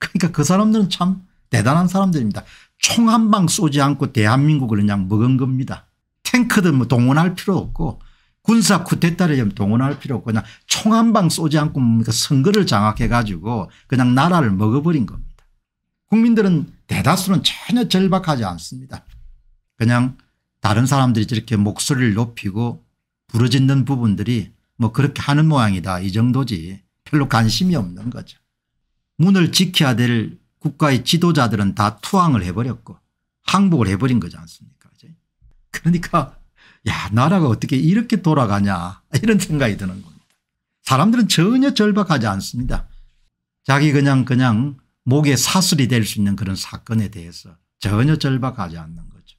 그러니까 그 사람들은 참 대단한 사람들입니다. 총 한 방 쏘지 않고 대한민국을 그냥 먹은 겁니다. 탱크들 뭐 동원할 필요 없고 군사 쿠데타를 동원할 필요 없고 그냥 총 한 방 쏘지 않고 뭡니까 선거를 장악해 가지고 그냥 나라를 먹어버린 겁니다. 국민들은 대다수는 전혀 절박하지 않습니다. 그냥 다른 사람들이 저렇게 목소리를 높이고 부러짓는 부분들이 뭐 그렇게 하는 모양이다 이 정도지 별로 관심이 없는 거죠. 문을 지켜야 될 국가의 지도자들은 다 투항을 해버렸고 항복을 해버린 거지 않습니까 그러니까 야 나라가 어떻게 이렇게 돌아가냐 이런 생각이 드는 겁니다. 사람들은 전혀 절박하지 않습니다. 자기 그냥 그냥 목에 사슬이 될 수 있는 그런 사건에 대해서 전혀 절박하지 않는 거죠.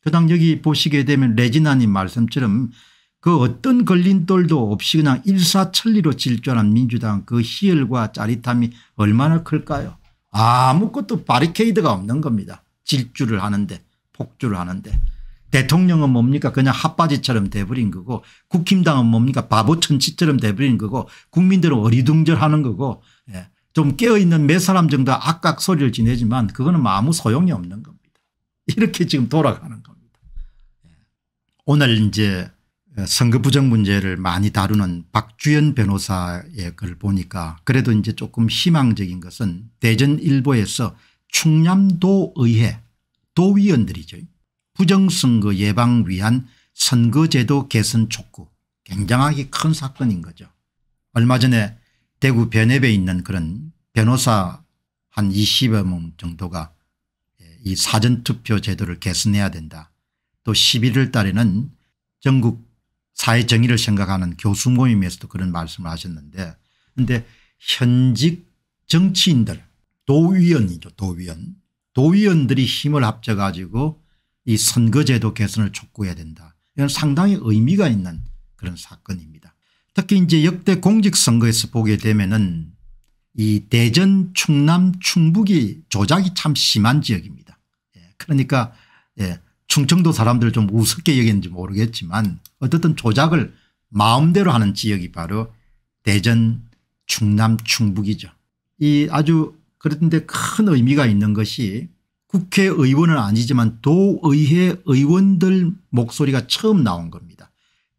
그당 여기 보시게 되면 레지나님 말씀처럼 그 어떤 걸림돌도 없이 그냥 일사천리로 질주하는 민주당 그 희열과 짜릿함이 얼마나 클까요 아무것도 바리케이드가 없는 겁니다. 질주를 하는데 폭주를 하는데 대통령은 뭡니까 그냥 핫바지처럼 돼버린 거고 국힘당은 뭡니까 바보 천치처럼 돼버린 거고 국민들은 어리둥절하는 거고 예. 좀 깨어있는 몇 사람 정도 악각 소리를 지내지만 그거는 아무 소용이 없는 겁니다. 이렇게 지금 돌아가는 겁니다. 예. 오늘 이제 선거 부정 문제를 많이 다루는 박주연 변호사의 글을 보니까 그래도 이제 조금 희망적인 것은 대전일보에서 충남도의회 도위원들이죠 부정선거 예방 위한 선거제도 개선 촉구 굉장하게 큰 사건인 거죠. 얼마 전에 대구 변협에 있는 그런 변호사 한 20여 명 정도가 이 사전투표 제도를 개선해야 된다. 또 11월 달에는 전국 사회정의를 생각하는 교수 모임에서도 그런 말씀을 하셨는데 그런데 현직 정치인들 도의원이죠 도의원 도의원들이 힘을 합쳐 가지고 이 선거제도 개선을 촉구해야 된다. 이건 상당히 의미가 있는 그런 사건입니다. 특히 이제 역대 공직선거에서 보게 되면은 이 대전 충남 충북이 조작이 참 심한 지역입니다. 예. 그러니까 예. 충청도 사람들 좀 우습게 여겼는지 모르겠지만 어떻든 조작을 마음대로 하는 지역이 바로 대전 충남 충북이죠. 이 아주 그런데 큰 의미가 있는 것이 국회의원은 아니지만 도의회 의원들 목소리가 처음 나온 겁니다.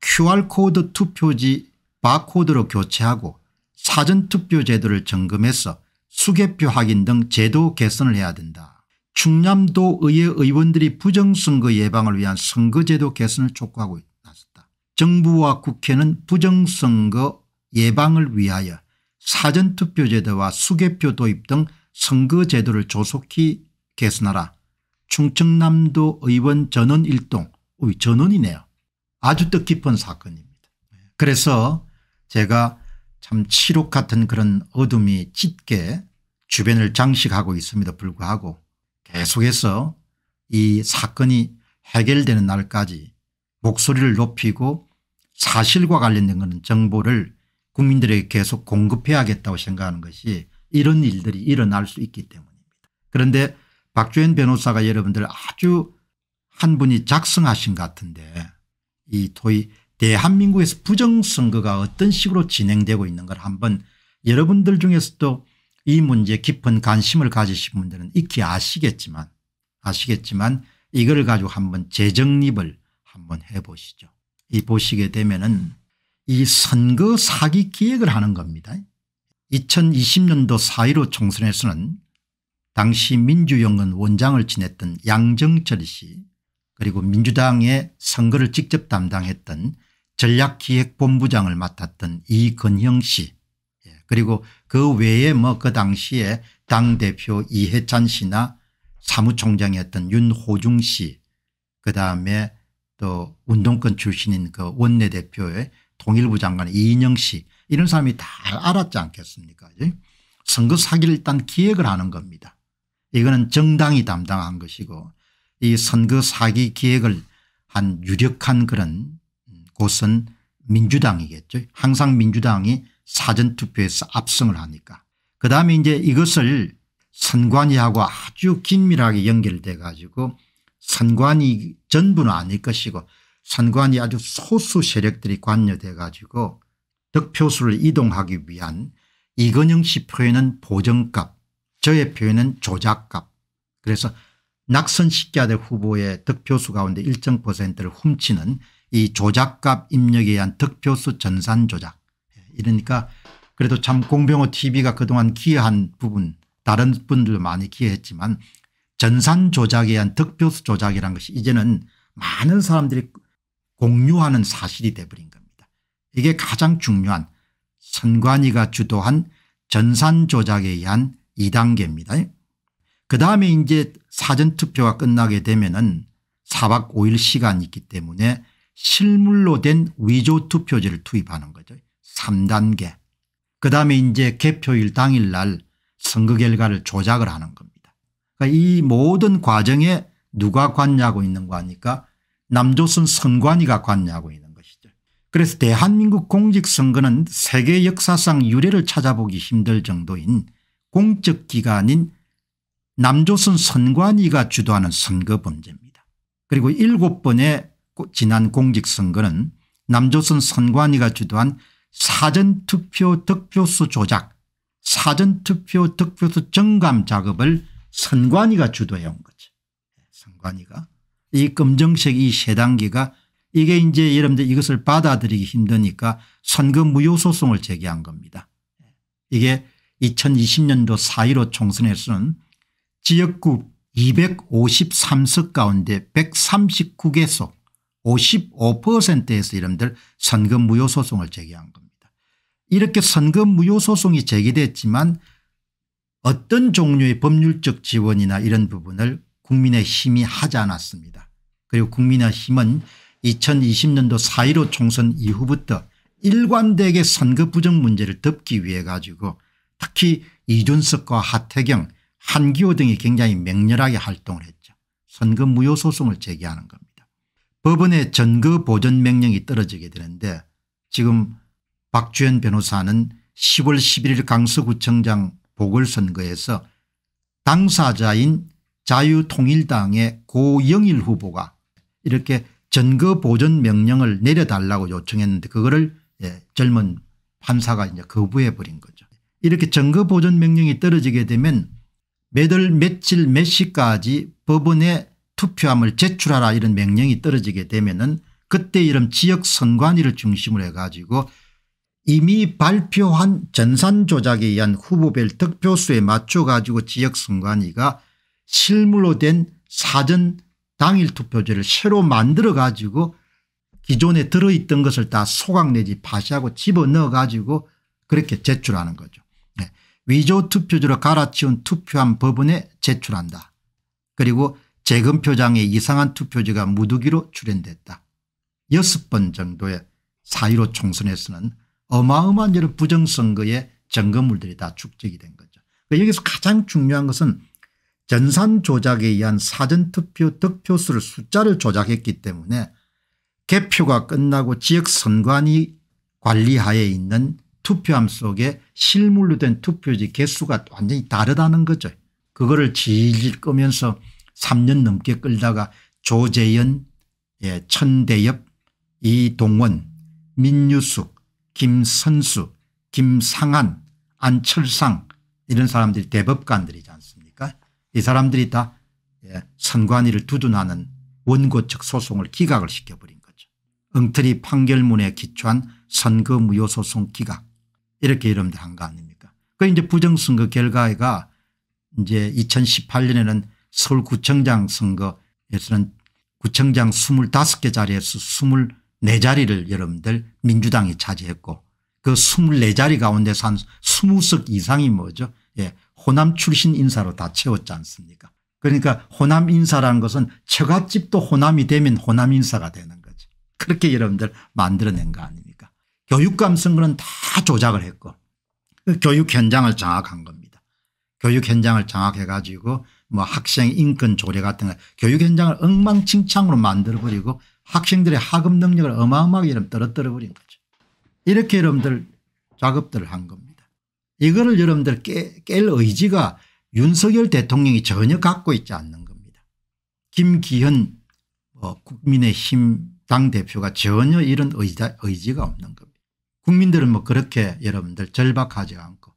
QR코드 투표지 바코드로 교체하고 사전투표 제도를 점검해서 수개표 확인 등 제도 개선을 해야 된다. 충남도의회 의원들이 부정선거 예방을 위한 선거제도 개선을 촉구하고 나섰다. 정부와 국회는 부정선거 예방을 위하여 사전투표제도와 수개표 도입 등 선거제도를 조속히 개선하라. 충청남도 의원 전원 일동 전원이네요. 아주 뜻깊은 사건입니다. 그래서 제가 참 치록 같은 그런 어둠이 짙게 주변을 장식하고 있음에도 불구하고 계속해서 이 사건이 해결되는 날까지 목소리를 높이고 사실과 관련된 것은 정보를 국민들에게 계속 공급해야겠다고 생각하는 것이 이런 일들이 일어날 수 있기 때문입니다. 그런데 박주현 변호사가 여러분들 아주 한 분이 작성하신 같은데 이 토의 대한민국에서 부정선거가 어떤 식으로 진행되고 있는 걸 한번 여러분들 중에서도 이 문제에 깊은 관심을 가지신 분들은 익히 아시겠지만 아시겠지만 이걸 가지고 한번 재정립을 한번 해보시죠. 이 보시게 되면은 이 선거 사기 기획을 하는 겁니다. 2020년도 4.15 총선에서는 당시 민주연은 원장을 지냈던 양정철 씨 그리고 민주당의 선거를 직접 담당했던 전략기획본부장을 맡았던 이건형 씨 그리고 그 외에 뭐 그 당시에 당대표 이해찬 씨나 사무총장이었던 윤호중 씨 그다음에 또 운동권 출신인 그 원내대표의 통일부 장관 이인영 씨 이런 사람이 다 알았지 않겠습니까 예? 선거 사기를 일단 기획을 하는 겁니다. 이거는 정당이 담당한 것이고 이 선거 사기 기획을 한 유력한 그런 곳은 민주당이겠죠. 항상 민주당이 사전투표에서 압승을 하니까 그다음에 이제 이것을 선관위하고 아주 긴밀하게 연결돼 가지고 선관위 전부는 아닐 것이고 선관위 아주 소수 세력들이 관여돼 가지고 득표수를 이동하기 위한 이건영 씨표에는 보정값 저의 표에는 조작값 그래서 낙선시켜야 될 후보의 득표수 가운데 일정 퍼센트를 훔치는 이 조작값 입력에 의한 득표수 전산 조작 이러니까 그래도 참 공병호 tv가 그동안 기여한 부분 다른 분들도 많이 기여했지만 전산 조작에 의한 득표수 조작이란 것이 이제는 많은 사람들이 공유하는 사실이 돼버린 겁니다. 이게 가장 중요한 선관위가 주도한 전산 조작에 의한 2단계입니다. 그 다음에 이제 사전투표가 끝나게 되면 은 4박 5일 시간이 있기 때문에 실물로 된 위조투표지를 투입하는 거죠. 3단계 그 다음에 이제 개표일 당일날 선거 결과를 조작을 하는 겁니다. 그러니까 이 모든 과정에 누가 관여하고 있는 거니까 아 남조선 선관위가 관여하고 있는 것이죠. 그래서 대한민국 공직선거는 세계 역사상 유례를 찾아보기 힘들 정도인 공적기관인 남조선 선관위가 주도하는 선거범죄입니다. 그리고 7 번의 지난 공직선거는 남조선 선관위가 주도한 사전투표 득표수 조작 사전투표 득표수 정감 작업을 선관위가 주도해 온 거죠. 선관위가 이 검정색 이 세 단계가 이게 이제 여러분들 이것을 받아들이기 힘드니까 선거 무효 소송을 제기한 겁니다. 이게 2020년도 4.15 총선에서는 지역구 253석 가운데 139개소 55%에서 이름들 선거 무효 소송을 제기한 겁니다. 이렇게 선거 무효 소송이 제기됐지만 어떤 종류의 법률적 지원이나 이런 부분을 국민의힘이 하지 않았습니다. 그리고 국민의힘은 2020년도 4.15 총선 이후부터 일관되게 선거 부정 문제를 덮기 위해 가지고 특히 이준석과 하태경 한기호 등이 굉장히 맹렬하게 활동을 했죠. 선거 무효 소송을 제기하는 겁니다. 법원의 전거 보전 명령이 떨어지게 되는데 지금 박주현 변호사는 10월 11일 강서구청장 보궐선거에서 당사자인 자유통일당의 고영일 후보가 이렇게 전거 보전 명령을 내려달라고 요청했는데 그거를 예, 젊은 판사가 이제 거부해 버린 거죠. 이렇게 전거 보전 명령이 떨어지게 되면 매달 며칠 몇 시까지 법원에 투표함을 제출하라 이런 명령이 떨어지게 되면은 그때 이름 지역 선관위를 중심으로 해가지고 이미 발표한 전산 조작에 의한 후보별 득표수에 맞춰 가지고 지역 선관위가 실물로 된 사전 당일 투표제를 새로 만들어 가지고 기존에 들어있던 것을 다 소각 내지 파시하고 집어넣어 가지고 그렇게 제출하는 거죠. 네. 위조 투표지로 갈아치운 투표한 법원에 제출한다. 그리고 재검표장의 이상한 투표지가 무더기로 출현됐다. 여섯 번 정도의 사1로 총선에서는 어마어마한 여러 부정선거의 점검물들이 다 축적이 된 거죠. 그러니까 여기서 가장 중요한 것은 전산 조작에 의한 사전투표 득표수를 숫자를 조작했기 때문에 개표가 끝나고 지역선관위 관리하에 있는 투표함 속에 실물로 된 투표지 개수가 완전히 다르다는 거죠. 그거를 질질 끄면서 3년 넘게 끌다가 조재연 예, 천대엽 이동원 민유숙 김선수 김상한 안철상 이런 사람들이 대법관들이지 않습니까 이 사람들이 다 예, 선관위를 두둔하는 원고 측 소송을 기각을 시켜버린 거죠. 엉터리 판결문에 기초한 선거 무효 소송 기각 이렇게 이름들 한 거 아닙니까 그 이제 부정선거 결과가 이제 2018년에는 서울구청장 선거에서는 구청장 25개 자리에서 24자리를 여러분들 민주당이 차지했고 그 24자리 가운데서 한 20석 이상이 뭐죠 예, 호남 출신 인사로 다 채웠지 않습니까 그러니까 호남 인사라는 것은 처갓집도 호남이 되면 호남 인사가 되는 거죠 그렇게 여러분들 만들어낸 거 아닙니까 교육감 선거는 다 조작을 했고 그 교육 현장을 장악한 겁니다 교육 현장을 장악해 가지고 뭐 학생 인권 조례 같은 거 교육 현장을 엉망진창으로 만들어버리고 학생들의 학업 능력을 어마어마하게 여러분 떨어뜨려 버린 거죠. 이렇게 여러분들 작업들을 한 겁니다. 이거를 여러분들 깨, 깰 의지가 윤석열 대통령이 전혀 갖고 있지 않는 겁니다. 김기현 어, 국민의힘 당대표가 전혀 이런 의자, 의지가 없는 겁니다. 국민들은 뭐 그렇게 여러분들 절박하지 않고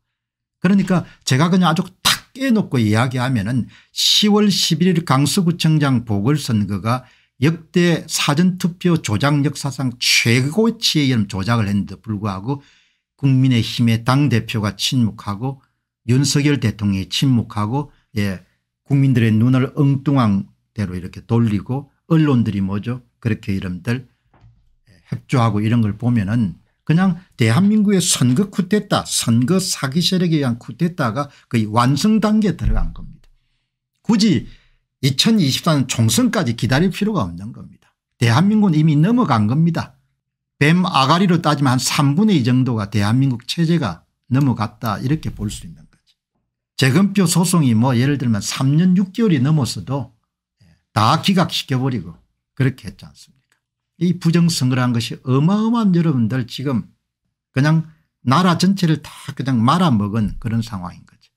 그러니까 제가 그냥 아주 떼놓고 이야기하면은 10월 11일 강서구청장 보궐선거가 역대 사전투표 조작 역사상 최고치의 조작을 했는데 불구하고 국민의힘의 당대표가 침묵하고 윤석열 대통령이 침묵하고 예 국민들의 눈을 엉뚱한 대로 이렇게 돌리고 언론들이 뭐죠 그렇게 이름들 예, 협조하고 이런 걸 보면은 그냥 대한민국의 선거 쿠데타 선거 사기 세력에 의한 쿠데타가 거의 완성 단계에 들어간 겁니다. 굳이 2024년 총선까지 기다릴 필요가 없는 겁니다. 대한민국은 이미 넘어간 겁니다. 뱀 아가리로 따지면 한 3분의 2 정도가 대한민국 체제가 넘어갔다 이렇게 볼 수 있는 거죠. 재검표 소송이 뭐 예를 들면 3년 6개월이 넘었어도 다 기각시켜버리고 그렇게 했지 않습니까 이 부정선거를 한 것이 어마어마한 여러분들 지금 그냥 나라 전체를 다 그냥 말아먹은 그런 상황인 거죠.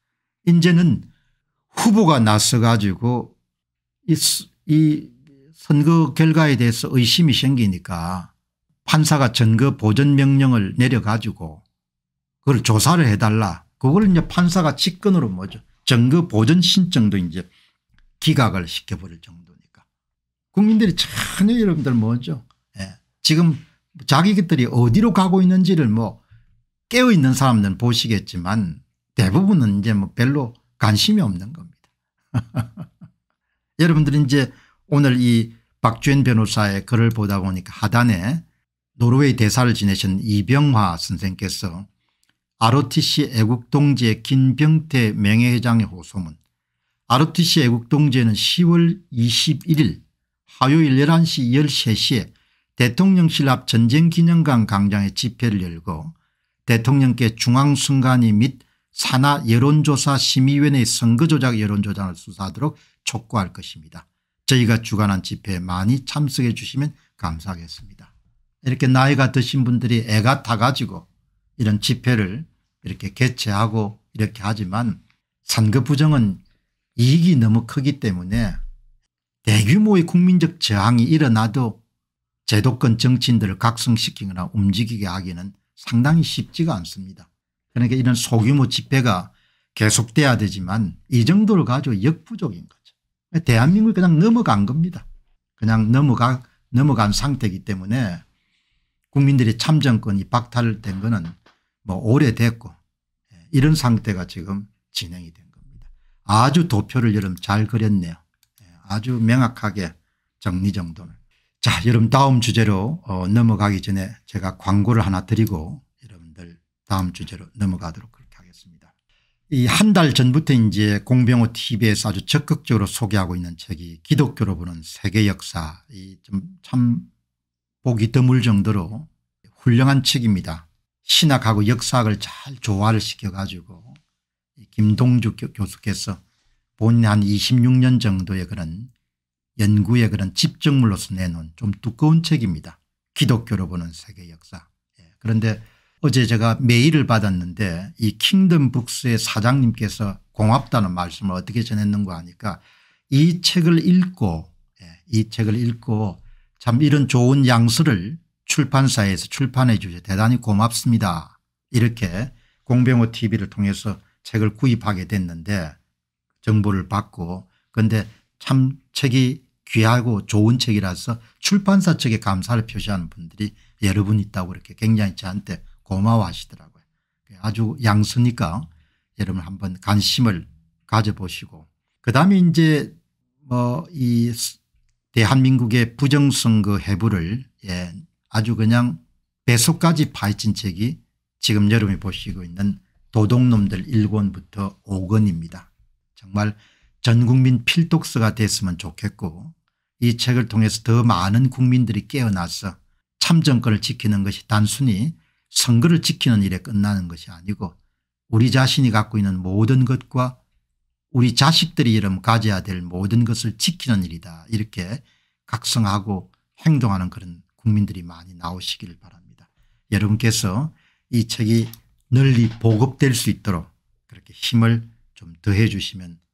이제는 후보가 나서 가지고 이, 이 선거 결과에 대해서 의심이 생기니까 판사가 전거 보전 명령을 내려가지고 그걸 조사를 해달라. 그걸 이제 판사가 직권으로 뭐죠. 전거 보전 신청도 이제 기각을 시켜버릴 정도니까. 국민들이 전혀 여러분들 뭐죠. 지금 자기들이 어디로 가고 있는지를 뭐 깨어 있는 사람들은 보시겠지만 대부분은 이제 뭐 별로 관심이 없는 겁니다. 여러분들이 이제 오늘 이 박주현 변호사의 글을 보다 보니까 하단에 노르웨이 대사를 지내신 이병화 선생께서 ROTC 애국동지의 김병태 명예회장의 호소문 ROTC 애국동지에는 10월 21일 화요일 11시 13시에 대통령실 앞 전쟁기념관 광장에 집회를 열고 대통령께 중앙순간위및 산하 여론조사 심의위원회 선거조작 여론조작을 수사하도록 촉구할 것입니다. 저희가 주관한 집회에 많이 참석해 주시면 감사하겠습니다. 이렇게 나이가 드신 분들이 애가 타가지고 이런 집회를 이렇게 개최하고 이렇게 하지만 산거 부정은 이익이 너무 크기 때문에 대규모의 국민적 저항이 일어나도 제도권 정치인들을 각성시키거나 움직이게 하기는 상당히 쉽지가 않습니다. 그러니까 이런 소규모 집회가 계속돼야 되지만 이 정도를 가지고 역부족인 거죠. 대한민국이 그냥 넘어간 겁니다. 그냥 넘어가, 넘어간 상태이기 때문에 국민들이 참정권이 박탈된 거는 뭐 오래됐고 예, 이런 상태가 지금 진행이 된 겁니다. 아주 도표를 여러분 잘 그렸네요. 예, 아주 명확하게 정리정돈을. 자 여러분 다음 주제로 어, 넘어가기 전에 제가 광고를 하나 드리고 여러분들 다음 주제로 넘어가도록 그렇게 하겠습니다. 이 한 달 전부터 이제 공병호 tv에서 아주 적극적으로 소개하고 있는 책이 기독교로 보는 세계 역사 이참 보기 드물 정도로 훌륭한 책입니다. 신학하고 역사학을 잘 조화를 시켜가지고 김동주 교수께서 본한 26년 정도의 그런 연구의 그런 집중물로서 내놓은 좀 두꺼운 책입니다. 기독교로 보는 세계 역사. 예, 그런데 어제 제가 메일을 받았는데 이 킹덤 북스의 사장님께서 고맙다는 말씀을 어떻게 전했는가 하니까 이 책을 읽고 예, 이 책을 읽고 참 이런 좋은 양서를 출판사에서 출판해 주셔 서 대단히 고맙습니다. 이렇게 공병호 tv를 통해서 책을 구입하게 됐는데 정보를 받고 그런데 참 책이 귀하고 좋은 책이라서 출판사 측에 감사를 표시하는 분들이 여러 분 있다고 그렇게 굉장히 저한테 고마워하시더라고요. 아주 양수니까 여러분 한 번 관심을 가져보시고 그다음에 이제 뭐 이 대한민국의 부정선거 해부를 예 아주 그냥 배속까지 파헤친 책이 지금 여러분이 보시고 있는 도둑놈들 1권부터 5권입니다. 정말 전국민 필독서가 됐으면 좋겠고 이 책을 통해서 더 많은 국민들이 깨어나서 참정권을 지키는 것이 단순히 선거를 지키는 일에 끝나는 것이 아니고 우리 자신이 갖고 있는 모든 것과 우리 자식들이 이름 가져야 될 모든 것을 지키는 일이다 이렇게 각성하고 행동하는 그런 국민들이 많이 나오시기를 바랍니다. 여러분께서 이 책이 널리 보급될 수 있도록 그렇게 힘을 좀 더해 주시면